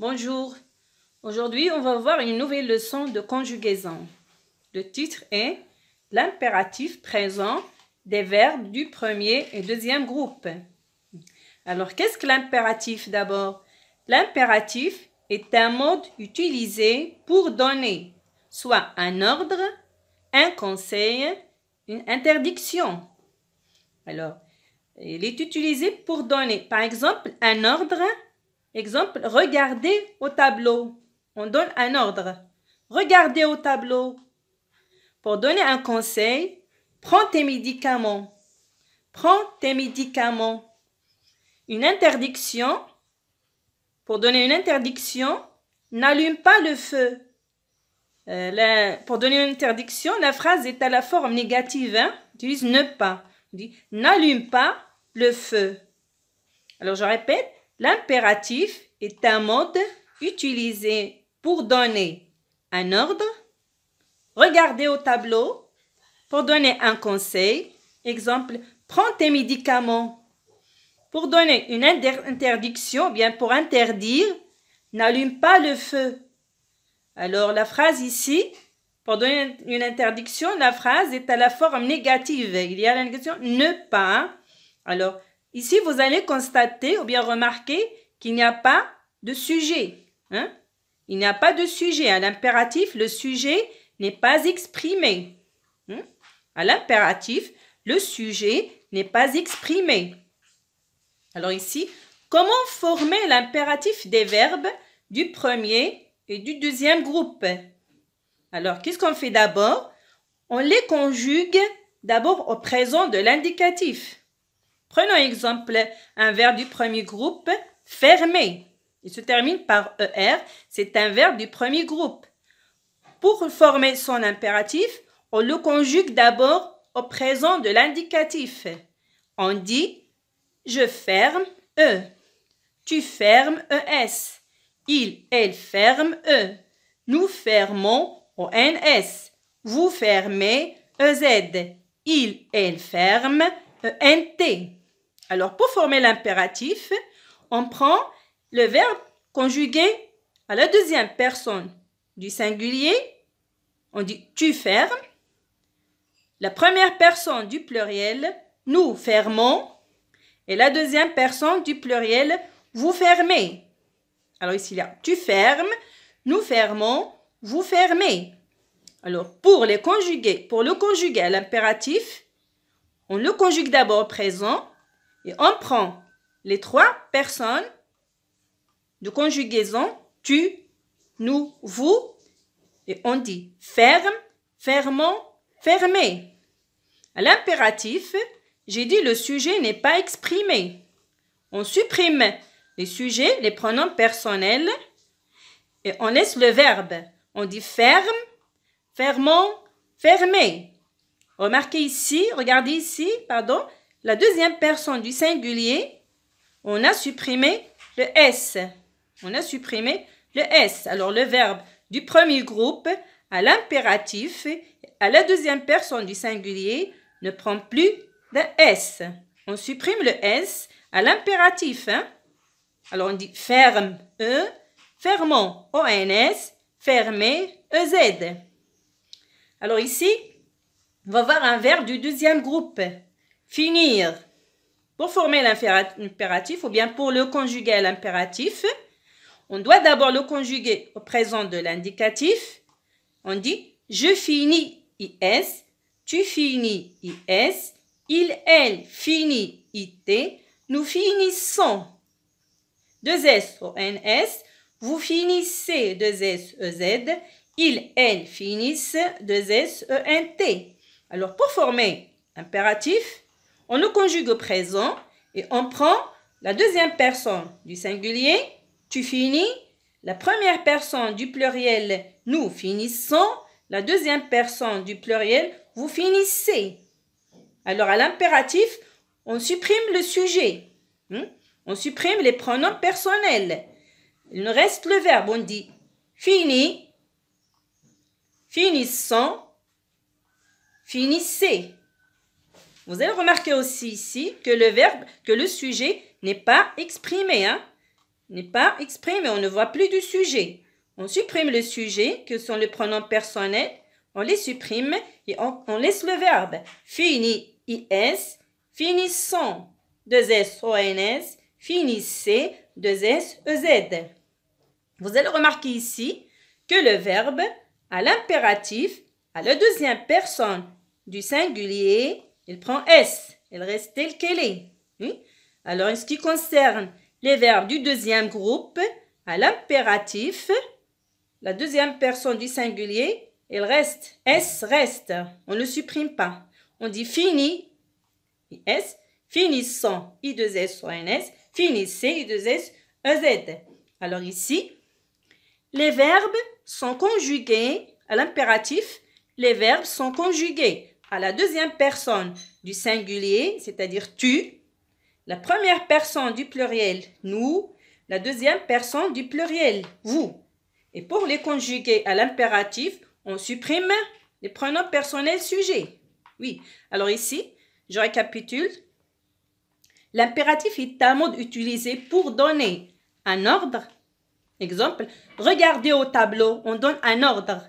Bonjour, aujourd'hui on va voir une nouvelle leçon de conjugaison. Le titre est L'impératif présent des verbes du premier et deuxième groupe. Alors qu'est-ce que l'impératif d'abord L'impératif est un mode utilisé pour donner soit un ordre, un conseil, une interdiction. Alors, il est utilisé pour donner, par exemple, un ordre Exemple, regardez au tableau. On donne un ordre. Regardez au tableau. Pour donner un conseil, prends tes médicaments. Prends tes médicaments. Une interdiction. Pour donner une interdiction, n'allume pas le feu. Euh, pour donner une interdiction, la phrase est à la forme négative. On hein. Utilise ne pas. On dit n'allume pas le feu. Alors je répète, L'impératif est un mode utilisé pour donner un ordre. Regardez au tableau pour donner un conseil. Exemple, prends tes médicaments. Pour donner une interdiction, bien pour interdire, n'allume pas le feu. Alors la phrase ici, pour donner une interdiction, la phrase est à la forme négative. Il y a la négation ne pas. Alors, Ici, vous allez constater ou bien remarquer qu'il n'y a pas de sujet. Hein? Il n'y a pas de sujet. À l'impératif, le sujet n'est pas exprimé. Hein? À l'impératif, le sujet n'est pas exprimé. Alors ici, comment former l'impératif des verbes du premier et du deuxième groupe Alors, qu'est-ce qu'on fait d'abord On les conjugue d'abord au présent de l'indicatif. Prenons exemple un verbe du premier groupe, fermer ». Il se termine par ER. C'est un verbe du premier groupe. Pour former son impératif, on le conjugue d'abord au présent de l'indicatif. On dit je ferme E. Tu fermes ES. Il, elle ferme E. Nous fermons ONS. Vous fermez EZ. Il, elle ferme ENT. Alors, pour former l'impératif, on prend le verbe conjugué à la deuxième personne du singulier. On dit tu fermes. La première personne du pluriel, nous fermons. Et la deuxième personne du pluriel, vous fermez. Alors ici, il y a tu fermes, nous fermons, vous fermez. Alors, pour les conjuguer, pour le conjuguer à l'impératif, on le conjugue d'abord présent, et on prend les trois personnes de conjugaison tu, nous, vous. Et on dit ferme, fermons, fermé. À l'impératif, j'ai dit le sujet n'est pas exprimé. On supprime les sujets, les pronoms personnels et on laisse le verbe. On dit ferme, fermons, fermé. Remarquez ici, regardez ici, pardon, la deuxième personne du singulier, on a supprimé le S. On a supprimé le S. Alors le verbe du premier groupe à l'impératif, à la deuxième personne du singulier, ne prend plus de S. On supprime le S à l'impératif. Hein. Alors on dit ferme, E, fermons, O-N-S, fermez E-Z. Alors ici, on va voir un verbe du deuxième groupe. Finir. Pour former l'impératif ou bien pour le conjuguer à l'impératif, on doit d'abord le conjuguer au présent de l'indicatif. On dit je finis IS, tu finis IS, il, elle finit IT, nous finissons. Deux S n NS, vous finissez 2 S EZ, il, elle finissent 2 S E Alors pour former impératif, on nous conjugue au présent et on prend la deuxième personne du singulier, tu finis, la première personne du pluriel, nous finissons, la deuxième personne du pluriel, vous finissez. Alors à l'impératif, on supprime le sujet, hmm? on supprime les pronoms personnels. Il nous reste le verbe, on dit finis, finissons, finissez. Vous allez remarquer aussi ici que le verbe, que le sujet n'est pas exprimé. Hein? N'est pas exprimé, on ne voit plus du sujet. On supprime le sujet, que sont les pronoms personnels, on les supprime et on, laisse le verbe. Fini, is, finissons, 2 s, o, n, s, finissez, 2 s, e, z. Vous allez remarquer ici que le verbe à l'impératif, à la deuxième personne du singulier, il prend S. il reste telle qu'elle est. Hmm? Alors, en ce qui concerne les verbes du deuxième groupe, à l'impératif, la deuxième personne du singulier, il reste. S reste. On ne supprime pas. On dit fini. S, finissant. I2S soit un S. Finissez. I2S, EZ. Alors ici, les verbes sont conjugués à l'impératif. Les verbes sont conjugués à la deuxième personne du singulier, c'est-à-dire tu, la première personne du pluriel nous, la deuxième personne du pluriel vous. Et pour les conjuguer à l'impératif, on supprime les pronoms personnels sujet. Oui, alors ici, je récapitule. L'impératif est un mode utilisé pour donner un ordre. Exemple, regardez au tableau, on donne un ordre.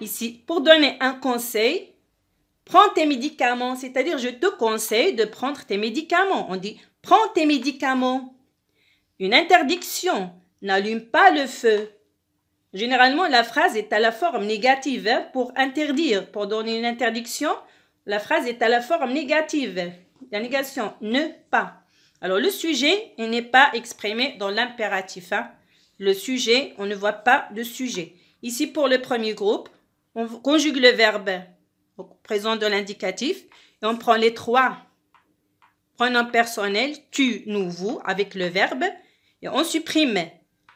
Ici, pour donner un conseil, prends tes médicaments, c'est-à-dire je te conseille de prendre tes médicaments. On dit prends tes médicaments. Une interdiction, n'allume pas le feu. Généralement, la phrase est à la forme négative hein, pour interdire, pour donner une interdiction. La phrase est à la forme négative. La négation, ne pas. Alors le sujet, n'est pas exprimé dans l'impératif. Hein. Le sujet, on ne voit pas de sujet. Ici, pour le premier groupe, on conjugue le verbe présent de l'indicatif. Et on prend les trois pronoms personnels, tu, nous, vous, avec le verbe. Et on supprime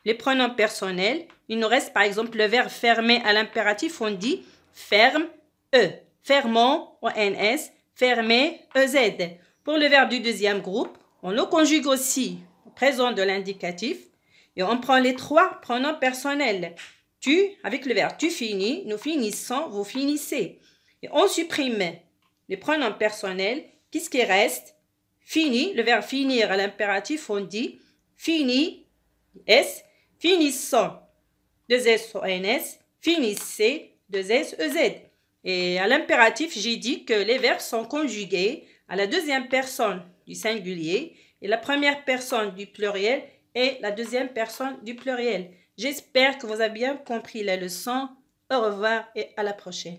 les pronoms personnels. Il nous reste par exemple le verbe fermer à l'impératif. On dit ferme, e. Fermons, s. e EZ. Pour le verbe du deuxième groupe, on le conjugue aussi au présent de l'indicatif. Et on prend les trois pronoms personnels. Tu, avec le verbe tu finis, nous finissons, vous finissez on supprime les pronoms personnels. Qu'est-ce qui reste Fini, le verbe finir à l'impératif, on dit fini, S, finissant, deux S, O, N, S, finissez, de S, E, Z. Et à l'impératif, j'ai dit que les verbes sont conjugués à la deuxième personne du singulier et la première personne du pluriel et la deuxième personne du pluriel. J'espère que vous avez bien compris la leçon. Au revoir et à la prochaine.